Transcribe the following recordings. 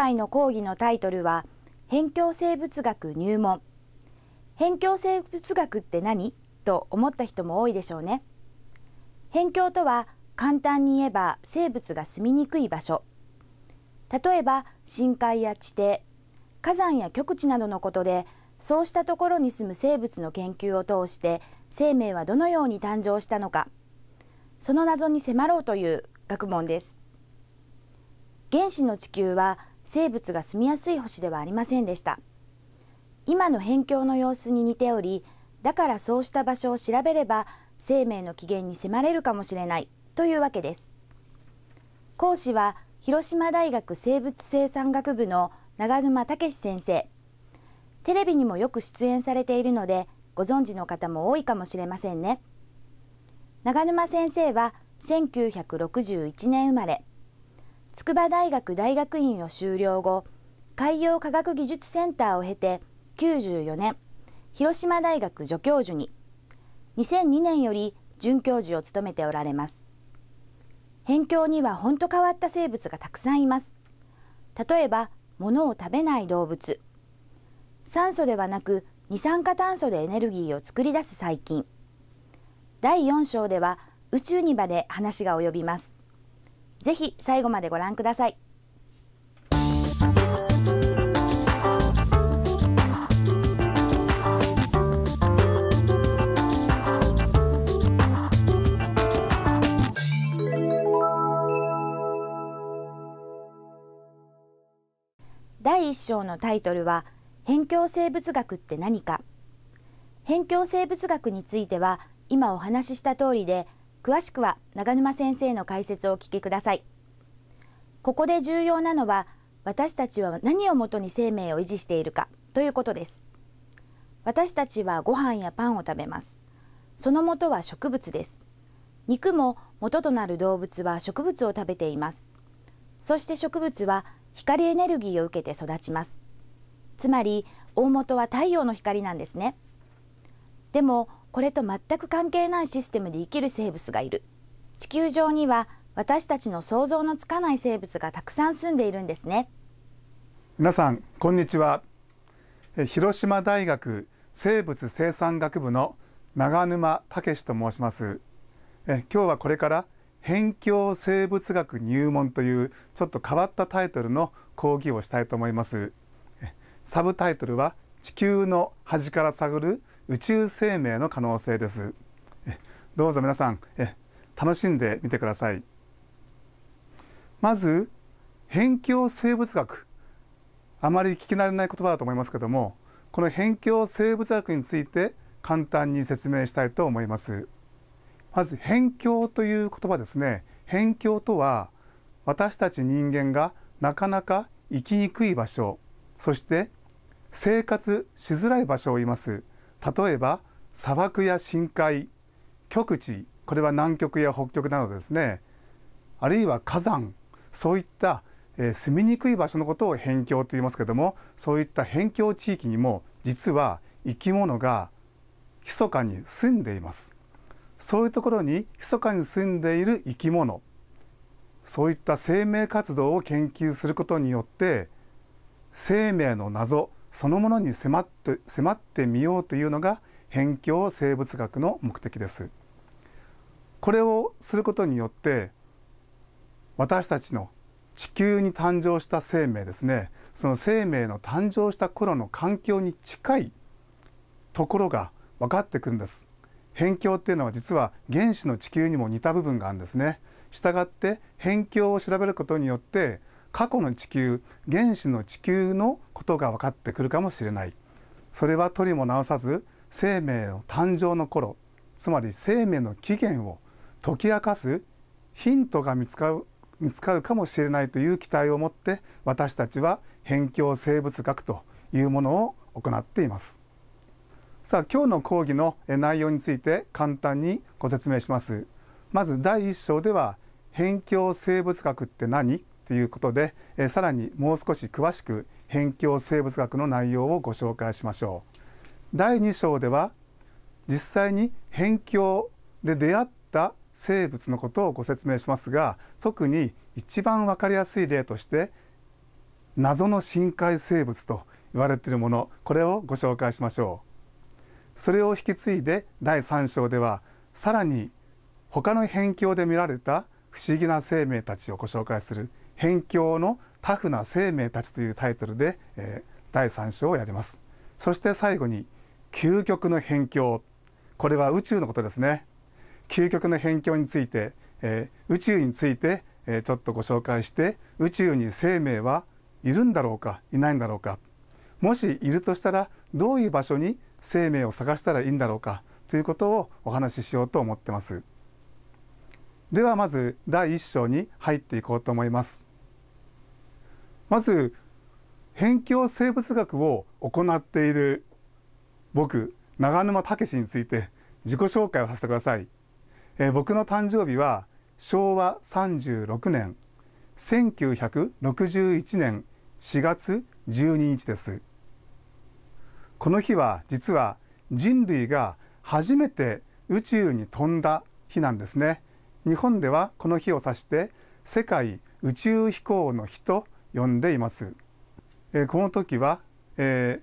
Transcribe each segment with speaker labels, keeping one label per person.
Speaker 1: 回の講義のタイトルは辺境生物学入門辺境生物学って何と思った人も多いでしょうね辺境とは簡単に言えば生物が住みにくい場所例えば深海や地底火山や極地などのことでそうしたところに住む生物の研究を通して生命はどのように誕生したのかその謎に迫ろうという学問です原始の地球は生物が住みやすい星ではありませんでした今の辺境の様子に似ておりだからそうした場所を調べれば生命の起源に迫れるかもしれないというわけです講師は広島大学生物生産学部の長沼武先生テレビにもよく出演されているのでご存知の方も多いかもしれませんね長沼先生は1961年生まれ筑波大学大学院を修了後海洋科学技術センターを経て94年広島大学助教授に2002年より准教授を務めておられます辺境には本当変わった生物がたくさんいます例えば物を食べない動物酸素ではなく二酸化炭素でエネルギーを作り出す細菌第4章では宇宙にまで話が及びますぜひ最後までご覧ください第1章のタイトルは「辺境生物学って何か」辺境生物学については今お話しした通りで詳しくは長沼先生の解説をお聞きくださいここで重要なのは私たちは何をもとに生命を維持しているかということです私たちはご飯やパンを食べますその元は植物です肉も元となる動物は植物を食べていますそして植物は光エネルギーを受けて育ちますつまり大元は太陽の光なんですねでもこれと全く関係ないシステムで生きる生物がいる地球上には私たちの想像のつかない生物がたくさん住んでいるんですね
Speaker 2: 皆さんこんにちは広島大学生物生産学部の長沼武と申しますえ今日はこれから辺境生物学入門というちょっと変わったタイトルの講義をしたいと思いますサブタイトルは地球の端から探る宇宙生命の可能性ですどうぞ皆さんえ楽しんでみてくださいまず辺境生物学あまり聞き慣れない言葉だと思いますけどもこの辺境生物学について簡単に説明したいと思いますまず辺境という言葉ですね辺境とは私たち人間がなかなか生きにくい場所そして生活しづらい場所を言います例えば砂漠や深海極地これは南極や北極などですねあるいは火山そういった、えー、住みにくい場所のことを辺境と言いますけどもそういった辺境地域にも実は生き物が密かに住んでいますそういうところに密かに住んでいる生き物そういった生命活動を研究することによって生命の謎そのものに迫って迫ってみようというのが辺境生物学の目的ですこれをすることによって私たちの地球に誕生した生命ですねその生命の誕生した頃の環境に近いところが分かってくるんです辺境っていうのは実は原子の地球にも似た部分があるんですねしたがって辺境を調べることによって過去の地球原始の地球のことが分かってくるかもしれないそれは取りも直さず生命の誕生の頃つまり生命の起源を解き明かすヒントが見つかる見つかるかもしれないという期待を持って私たちは辺境生物学というものを行っていますさあ今日の講義の内容について簡単にご説明しますまず第一章では辺境生物学って何ということで、えー、さらにもう少し詳しく辺境生物学の内容をご紹介しましょう第2章では実際に辺境で出会った生物のことをご説明しますが特に一番分かりやすい例として謎の深海生物と言われているものこれをご紹介しましょうそれを引き継いで第3章ではさらに他の辺境で見られた不思議な生命たちをご紹介する辺境のタフな生命たちというタイトルで、えー、第3章をやりますそして最後に究極の辺境これは宇宙のことですね究極の辺境について、えー、宇宙について、えー、ちょっとご紹介して宇宙に生命はいるんだろうかいないんだろうかもしいるとしたらどういう場所に生命を探したらいいんだろうかということをお話ししようと思ってますではまず第1章に入っていこうと思いますまず辺境生物学を行っている僕長沼武について自己紹介をさせてください、えー、僕の誕生日は昭和36年1961年4月12日ですこの日は実は人類が初めて宇宙に飛んだ日なんですね日本ではこの日を指して世界宇宙飛行の日と呼んでいます。えー、この時は、えー、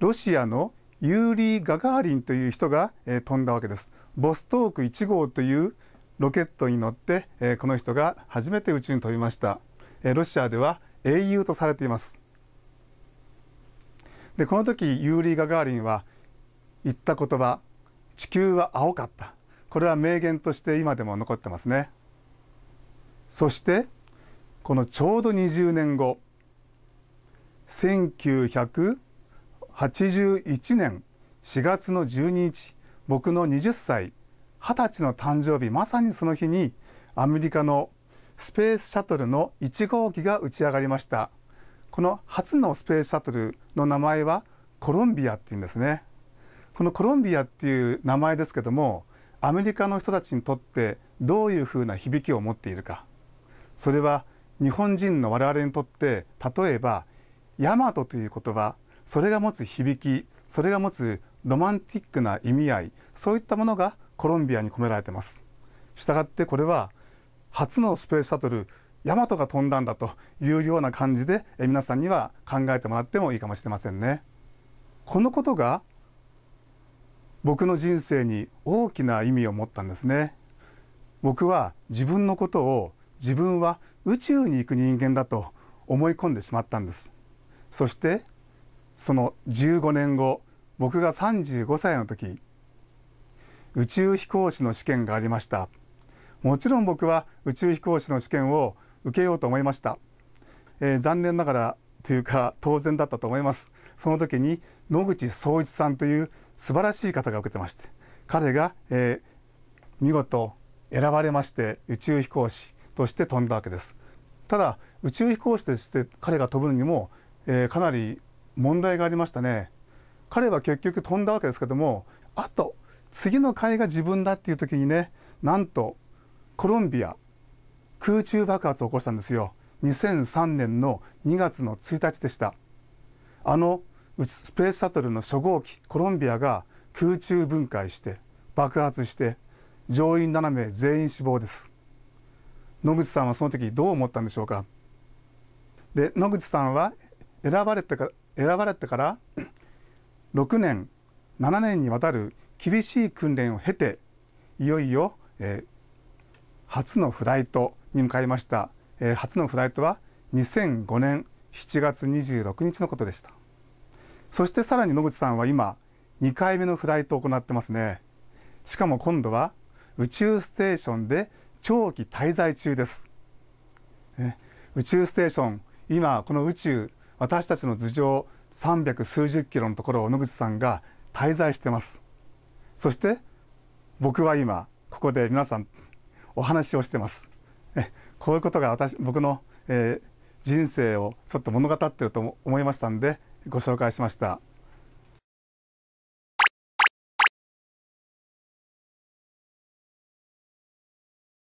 Speaker 2: ロシアのユーリー・ガガーリンという人が、えー、飛んだわけです。ボストーク1号というロケットに乗って、えー、この人が初めて宇宙に飛びました。えー、ロシアでは英雄とされています。でこの時ユーリー・ガガーリンは言った言葉「地球は青かった」これは名言として今でも残ってますね。そしてこのちょうど20年後1981年4月の12日僕の20歳20歳の誕生日まさにその日にアメリカのスペースシャトルの1号機が打ち上がりましたこの初のスペースシャトルの名前はコロンビアっていうんですねこのコロンビアっていう名前ですけどもアメリカの人たちにとってどういうふうな響きを持っているかそれは日本人の我々にとって例えば「大和」という言葉それが持つ響きそれが持つロマンティックな意味合いそういったものがコロンビアに込められてますしたがってこれは初のスペースシャトルヤマトが飛んだんだというような感じで皆さんには考えてもらってもいいかもしれませんねこのことが僕の人生に大きな意味を持ったんですね僕は自分のことを自分は宇宙に行く人間だと思い込んでしまったんですそしてその15年後僕が35歳の時宇宙飛行士の試験がありましたもちろん僕は宇宙飛行士の試験を受けようと思いました、えー、残念ながらというか当然だったと思いますその時に野口聡一さんという素晴らしい方が受けてまして彼が、えー、見事選ばれまして宇宙飛行士として飛んだわけです。ただ宇宙飛行士として彼が飛ぶにも、えー、かなり問題がありましたね。彼は結局飛んだわけですけどもあと次の回が自分だっていう時にねなんとコロンビア空中爆発を起こしたんですよ2003年の2月の1日でしたあのスペースシャトルの初号機コロンビアが空中分解して爆発して乗員7名全員死亡です野口さんはその時どう思ったんでしょうかで野口さんは選ばれてから選ばれてから6年7年にわたる厳しい訓練を経ていよいよ、えー、初のフライトに向かいました、えー、初のフライトは2005年7月26日のことでしたそしてさらに野口さんは今2回目のフライトを行ってますねしかも今度は宇宙ステーションで長期滞在中です、ね、宇宙ステーション今この宇宙私たちの頭上3百数十キロのところを野口さんが滞在してますそして僕は今ここで皆さんお話をしてます、こういうことが私僕の、えー、人生をちょっと物語ってると思いましたんでご紹介しました。